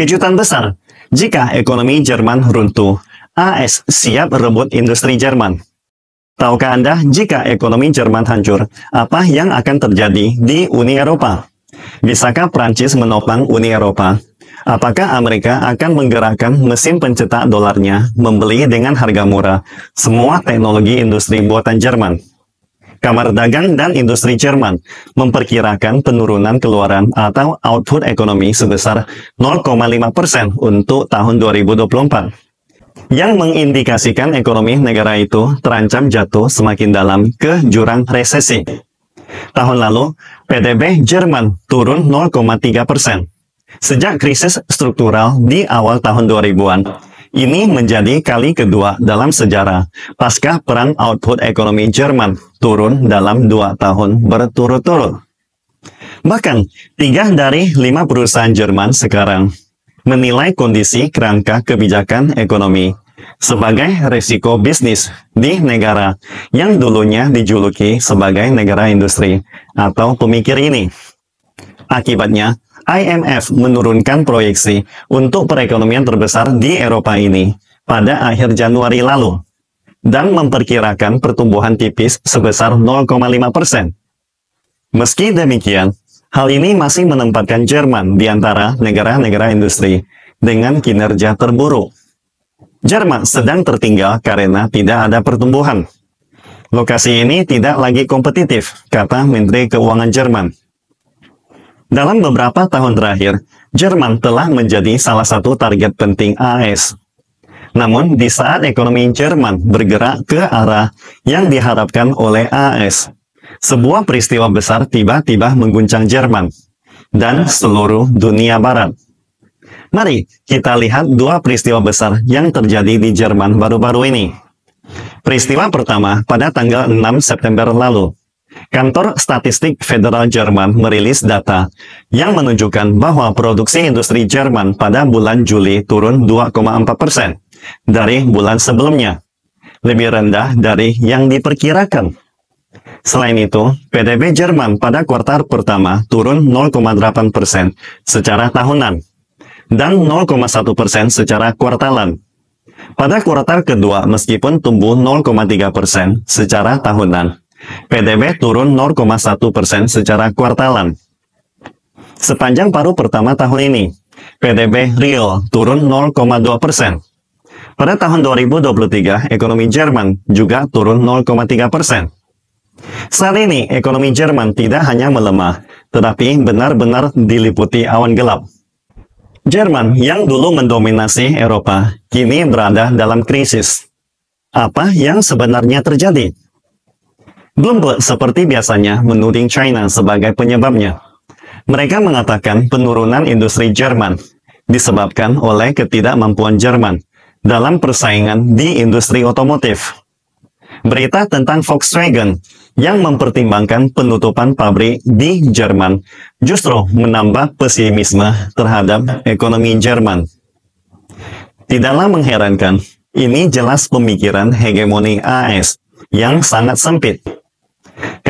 Kejutan besar jika ekonomi Jerman runtuh. AS siap rebut industri Jerman. Tahukah Anda jika ekonomi Jerman hancur, apa yang akan terjadi di Uni Eropa? Bisakah Prancis menopang Uni Eropa? Apakah Amerika akan menggerakkan mesin pencetak dolarnya membeli dengan harga murah semua teknologi industri buatan Jerman? Kamar Dagang dan Industri Jerman memperkirakan penurunan keluaran atau output ekonomi sebesar 0,5 persen untuk tahun 2024 yang mengindikasikan ekonomi negara itu terancam jatuh semakin dalam ke jurang resesi. Tahun lalu, PDB Jerman turun 0,3 persen. Sejak krisis struktural di awal tahun 2000-an, ini menjadi kali kedua dalam sejarah pasca perang output ekonomi Jerman turun dalam dua tahun berturut-turut. Bahkan, tiga dari lima perusahaan Jerman sekarang menilai kondisi kerangka kebijakan ekonomi sebagai risiko bisnis di negara yang dulunya dijuluki sebagai negara industri atau pemikir ini. Akibatnya, IMF menurunkan proyeksi untuk perekonomian terbesar di Eropa ini pada akhir Januari lalu dan memperkirakan pertumbuhan tipis sebesar 0,5 persen. Meski demikian, hal ini masih menempatkan Jerman di antara negara-negara industri dengan kinerja terburuk. Jerman sedang tertinggal karena tidak ada pertumbuhan. Lokasi ini tidak lagi kompetitif, kata Menteri Keuangan Jerman. Dalam beberapa tahun terakhir, Jerman telah menjadi salah satu target penting AS. Namun, di saat ekonomi Jerman bergerak ke arah yang diharapkan oleh AS, sebuah peristiwa besar tiba-tiba mengguncang Jerman dan seluruh dunia barat. Mari kita lihat dua peristiwa besar yang terjadi di Jerman baru-baru ini. Peristiwa pertama pada tanggal 6 September lalu, Kantor Statistik Federal Jerman merilis data yang menunjukkan bahwa produksi industri Jerman pada bulan Juli turun 2,4 persen dari bulan sebelumnya, lebih rendah dari yang diperkirakan. Selain itu, PDB Jerman pada kuartal pertama turun 0,8 persen secara tahunan dan 0,1 persen secara kuartalan. Pada kuartal kedua, meskipun tumbuh 0,3 persen secara tahunan, PDB turun 0,1 persen secara kuartalan. Sepanjang paruh pertama tahun ini, PTB real turun 0,2 persen. Pada tahun 2023, ekonomi Jerman juga turun 0,3 persen. Saat ini, ekonomi Jerman tidak hanya melemah, tetapi benar-benar diliputi awan gelap. Jerman yang dulu mendominasi Eropa, kini berada dalam krisis. Apa yang sebenarnya terjadi? Bloomberg seperti biasanya menuding China sebagai penyebabnya. Mereka mengatakan penurunan industri Jerman disebabkan oleh ketidakmampuan Jerman dalam persaingan di industri otomotif. Berita tentang Volkswagen yang mempertimbangkan penutupan pabrik di Jerman justru menambah pesimisme terhadap ekonomi Jerman. Tidaklah mengherankan, ini jelas pemikiran hegemoni AS yang sangat sempit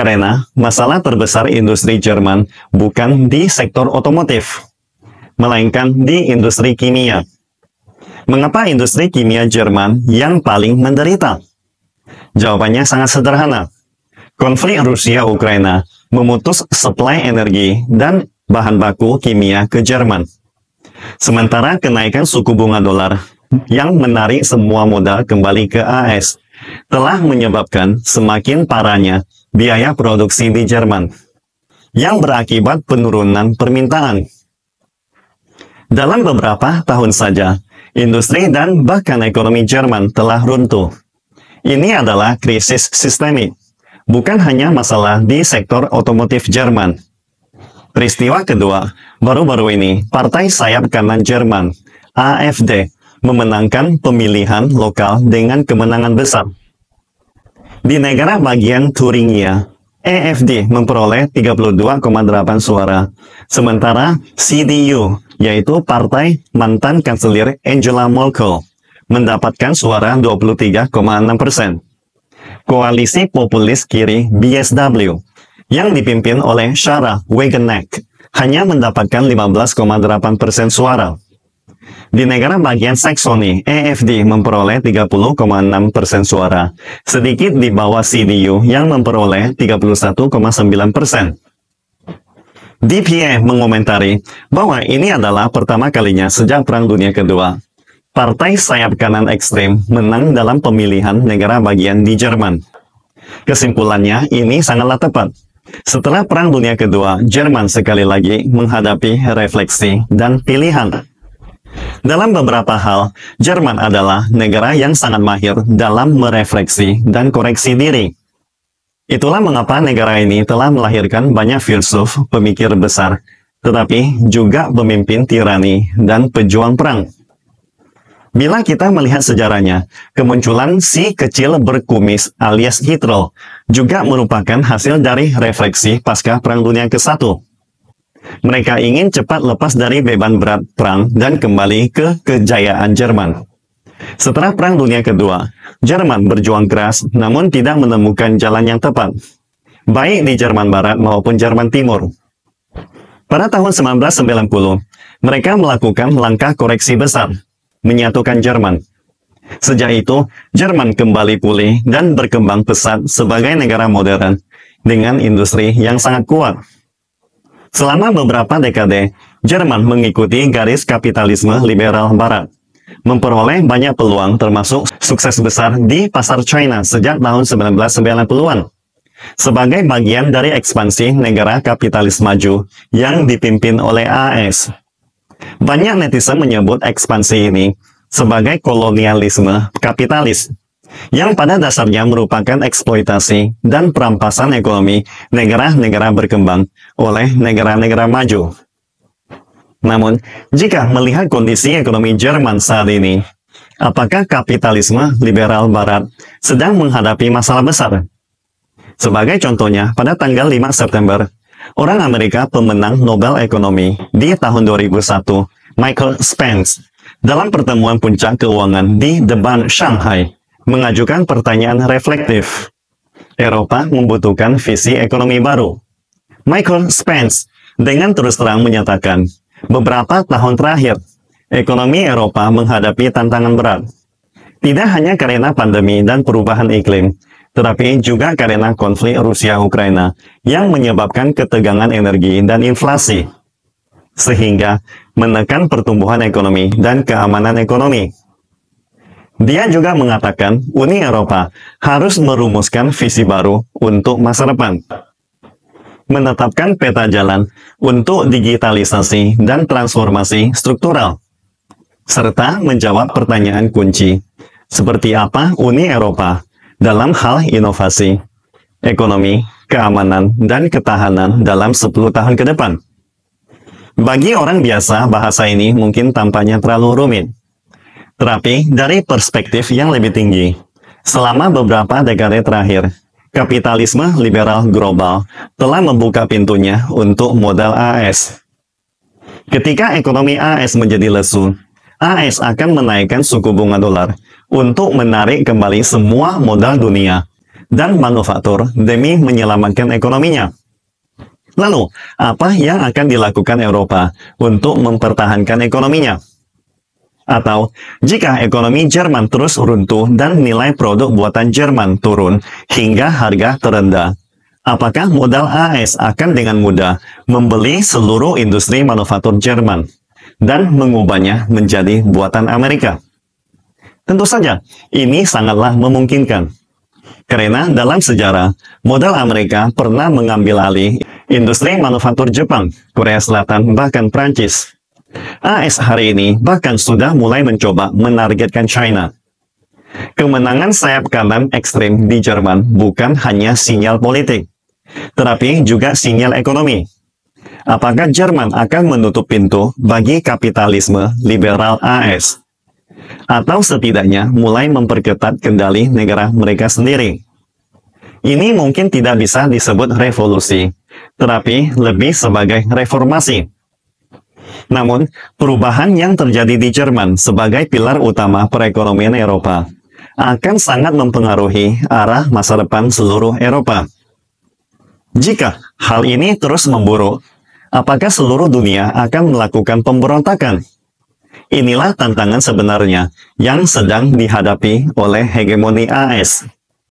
karena masalah terbesar industri Jerman bukan di sektor otomotif, melainkan di industri kimia. Mengapa industri kimia Jerman yang paling menderita? Jawabannya sangat sederhana. Konflik Rusia-Ukraina memutus suplai energi dan bahan baku kimia ke Jerman. Sementara kenaikan suku bunga dolar yang menarik semua modal kembali ke AS telah menyebabkan semakin parahnya biaya produksi di Jerman, yang berakibat penurunan permintaan. Dalam beberapa tahun saja, industri dan bahkan ekonomi Jerman telah runtuh. Ini adalah krisis sistemik, bukan hanya masalah di sektor otomotif Jerman. Peristiwa kedua, baru-baru ini, Partai Sayap Kanan Jerman, AFD, memenangkan pemilihan lokal dengan kemenangan besar. Di negara bagian Turingia, EFD memperoleh 32,8 suara, sementara CDU, yaitu partai mantan kanselir Angela Merkel, mendapatkan suara 23,6 persen. Koalisi populis kiri BSW yang dipimpin oleh Sarah Wagenknecht hanya mendapatkan 15,8 persen suara. Di negara bagian Saxony, AFD e memperoleh 30,6 persen suara, sedikit di bawah CDU yang memperoleh 31,9 persen. DPA mengomentari bahwa ini adalah pertama kalinya sejak Perang Dunia Kedua. Partai sayap kanan ekstrem menang dalam pemilihan negara bagian di Jerman. Kesimpulannya, ini sangatlah tepat. Setelah Perang Dunia Kedua, Jerman sekali lagi menghadapi refleksi dan pilihan. Dalam beberapa hal, Jerman adalah negara yang sangat mahir dalam merefleksi dan koreksi diri. Itulah mengapa negara ini telah melahirkan banyak filsuf pemikir besar, tetapi juga pemimpin tirani dan pejuang perang. Bila kita melihat sejarahnya, kemunculan si kecil berkumis alias Hitler juga merupakan hasil dari refleksi pasca Perang Dunia ke-1. Mereka ingin cepat lepas dari beban berat perang dan kembali ke kejayaan Jerman. Setelah Perang Dunia Kedua, Jerman berjuang keras namun tidak menemukan jalan yang tepat, baik di Jerman Barat maupun Jerman Timur. Pada tahun 1990, mereka melakukan langkah koreksi besar, menyatukan Jerman. Sejak itu, Jerman kembali pulih dan berkembang pesat sebagai negara modern dengan industri yang sangat kuat. Selama beberapa dekade, Jerman mengikuti garis kapitalisme liberal barat, memperoleh banyak peluang termasuk sukses besar di pasar China sejak tahun 1990-an. Sebagai bagian dari ekspansi negara kapitalis maju yang dipimpin oleh AS. Banyak netizen menyebut ekspansi ini sebagai kolonialisme kapitalis yang pada dasarnya merupakan eksploitasi dan perampasan ekonomi negara-negara berkembang oleh negara-negara maju. Namun, jika melihat kondisi ekonomi Jerman saat ini, apakah kapitalisme liberal barat sedang menghadapi masalah besar? Sebagai contohnya, pada tanggal 5 September, orang Amerika pemenang Nobel Ekonomi di tahun 2001, Michael Spence, dalam pertemuan puncak keuangan di The Bank Shanghai, mengajukan pertanyaan reflektif. Eropa membutuhkan visi ekonomi baru. Michael Spence dengan terus terang menyatakan, beberapa tahun terakhir, ekonomi Eropa menghadapi tantangan berat. Tidak hanya karena pandemi dan perubahan iklim, tetapi juga karena konflik Rusia-Ukraina yang menyebabkan ketegangan energi dan inflasi, sehingga menekan pertumbuhan ekonomi dan keamanan ekonomi. Dia juga mengatakan Uni Eropa harus merumuskan visi baru untuk masa depan, menetapkan peta jalan untuk digitalisasi dan transformasi struktural, serta menjawab pertanyaan kunci seperti apa Uni Eropa dalam hal inovasi, ekonomi, keamanan, dan ketahanan dalam 10 tahun ke depan. Bagi orang biasa, bahasa ini mungkin tampaknya terlalu rumit. Terapi dari perspektif yang lebih tinggi. Selama beberapa dekade terakhir, kapitalisme liberal global telah membuka pintunya untuk modal AS. Ketika ekonomi AS menjadi lesu, AS akan menaikkan suku bunga dolar untuk menarik kembali semua modal dunia dan manufaktur demi menyelamatkan ekonominya. Lalu, apa yang akan dilakukan Eropa untuk mempertahankan ekonominya? Atau, jika ekonomi Jerman terus runtuh dan nilai produk buatan Jerman turun hingga harga terendah, apakah modal AS akan dengan mudah membeli seluruh industri manufaktur Jerman dan mengubahnya menjadi buatan Amerika? Tentu saja, ini sangatlah memungkinkan. Karena dalam sejarah, modal Amerika pernah mengambil alih industri manufaktur Jepang, Korea Selatan, bahkan Prancis. AS hari ini bahkan sudah mulai mencoba menargetkan China. Kemenangan sayap kanan ekstrim di Jerman bukan hanya sinyal politik, tetapi juga sinyal ekonomi. Apakah Jerman akan menutup pintu bagi kapitalisme liberal AS? Atau setidaknya mulai memperketat kendali negara mereka sendiri? Ini mungkin tidak bisa disebut revolusi, tetapi lebih sebagai reformasi namun, perubahan yang terjadi di Jerman sebagai pilar utama perekonomian Eropa akan sangat mempengaruhi arah masa depan seluruh Eropa. Jika hal ini terus memburuk, apakah seluruh dunia akan melakukan pemberontakan? Inilah tantangan sebenarnya yang sedang dihadapi oleh hegemoni AS.